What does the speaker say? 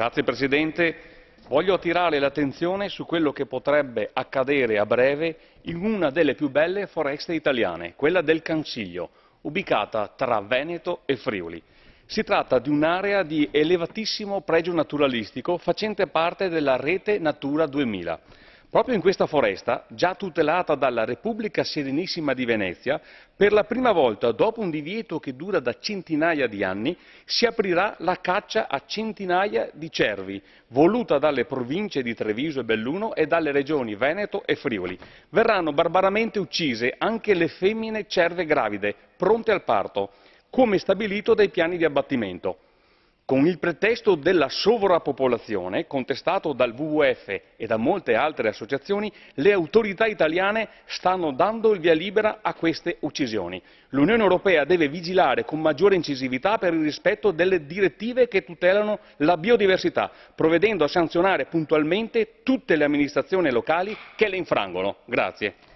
Grazie Presidente. Voglio attirare l'attenzione su quello che potrebbe accadere a breve in una delle più belle foreste italiane, quella del Cansiglio, ubicata tra Veneto e Friuli. Si tratta di un'area di elevatissimo pregio naturalistico facente parte della rete Natura 2000. Proprio in questa foresta, già tutelata dalla Repubblica Serenissima di Venezia, per la prima volta dopo un divieto che dura da centinaia di anni, si aprirà la caccia a centinaia di cervi, voluta dalle province di Treviso e Belluno e dalle regioni Veneto e Friuli. Verranno barbaramente uccise anche le femmine cerve gravide, pronte al parto, come stabilito dai piani di abbattimento con il pretesto della sovrappopolazione, contestato dal WWF e da molte altre associazioni, le autorità italiane stanno dando il via libera a queste uccisioni. L'Unione Europea deve vigilare con maggiore incisività per il rispetto delle direttive che tutelano la biodiversità, provvedendo a sanzionare puntualmente tutte le amministrazioni locali che le infrangono. Grazie.